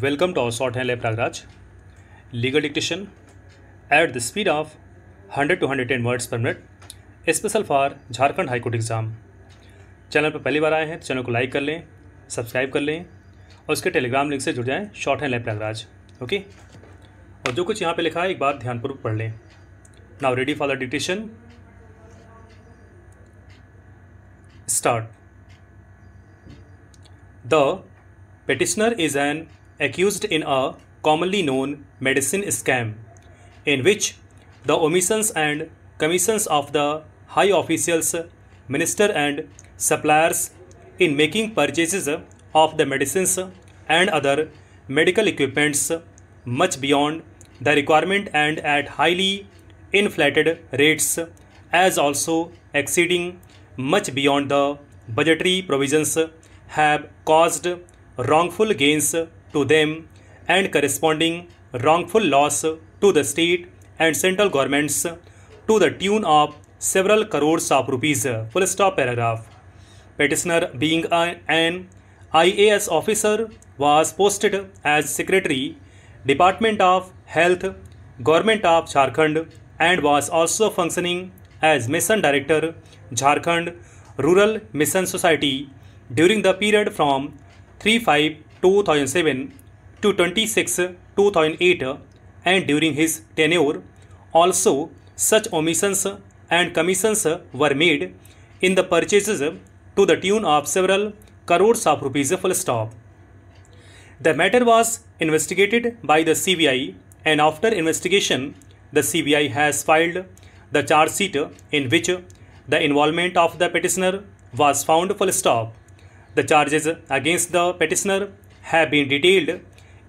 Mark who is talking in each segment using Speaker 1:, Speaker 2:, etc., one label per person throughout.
Speaker 1: Welcome short our shorthand lab, legal Legal at the speed of hundred 100 hundred 110 words per minute special for Jharkhand high court exam channel पर पहली बार आए हैं तो channel को like कर लें सब्सक्राइब कर लें और उसके टेलीग्राम लिंक से जुड़ जाएं shorthand lab Prayagraj okay और जो कुछ यहाँ पे लिखा है एक बार ध्यानपूर्वक पढ़ लें now ready for the dictation start the petitioner is an accused in a commonly known medicine scam, in which the omissions and commissions of the high officials, minister, and suppliers in making purchases of the medicines and other medical equipments much beyond the requirement and at highly inflated rates, as also exceeding much beyond the budgetary provisions, have caused wrongful gains to them and corresponding wrongful loss to the state and central governments to the tune of several crores of rupees. Full stop paragraph. Petitioner being an IAS officer was posted as secretary Department of Health, Government of Jharkhand and was also functioning as mission director Jharkhand Rural Mission Society during the period from 35 2007 to 26 2008 and during his tenure also such omissions and commissions were made in the purchases to the tune of several crores of rupees full stop. The matter was investigated by the CBI and after investigation the CBI has filed the charge sheet in which the involvement of the petitioner was found full stop. The charges against the petitioner have been detailed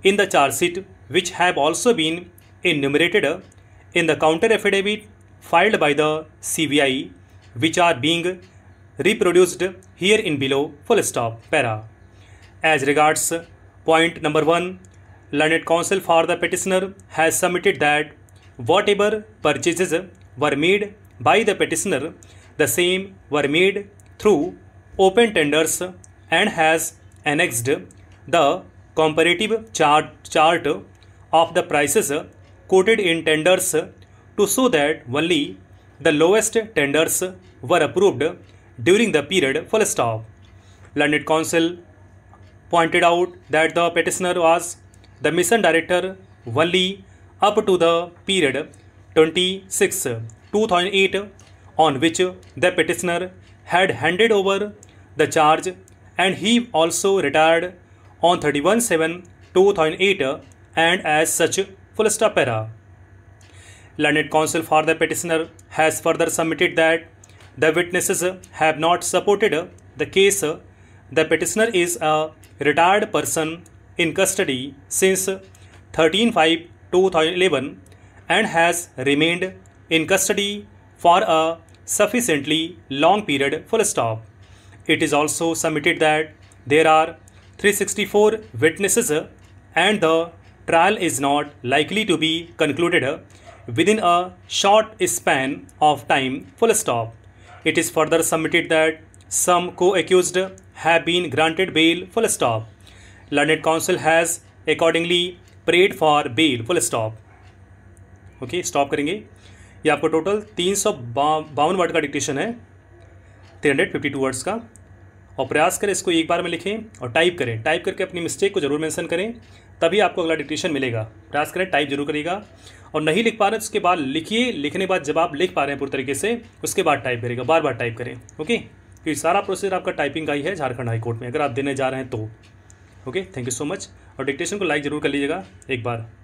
Speaker 1: in the charge sheet, which have also been enumerated in the counter affidavit filed by the CBI, which are being reproduced here in below full stop para. As regards point number one, learned counsel for the petitioner has submitted that whatever purchases were made by the petitioner, the same were made through open tenders and has annexed the comparative chart, chart of the prices quoted in tenders to show that only the lowest tenders were approved during the period full stop. Learned Council pointed out that the petitioner was the mission director only up to the period 26 2008 on which the petitioner had handed over the charge and he also retired on 31 7 2008 and as such full stop Learned counsel for the petitioner has further submitted that the witnesses have not supported the case. The petitioner is a retired person in custody since 13 5 2011 and has remained in custody for a sufficiently long period full stop. It is also submitted that there are 364 witnesses and the trial is not likely to be concluded within a short span of time full stop. It is further submitted that some co-accused have been granted bail full stop. Learned counsel has accordingly prayed for bail full stop. okay, stop करेंगे ये आपको total तीन सौ बावन word का dictation है three hundred fifty two words का और प्रयास करें इसको एक बार में लिखें और टाइप करें टाइप करके अपनी मिस्टेक को जरूर मेंशन करें तभी आपको अगला डिक्टेशन मिलेगा प्रयास करें टाइप जरूर करिएगा और नहीं लिख पा रहे तो उसके बाद लिखिए लिखने के बाद जब आप लिख पा रहे हैं पूरी तरीके से उसके बाद टाइप करेगा बार बार टाइप करें ओके क्योंकि सारा प्रोसेस आपका टाइपिंग का ही है झारखंड हाईकोर्ट में अगर आप देने जा रहे हैं तो okay thank you so much और डिक्टेशन को लाइक जरूर कर लीजिएगा एक बार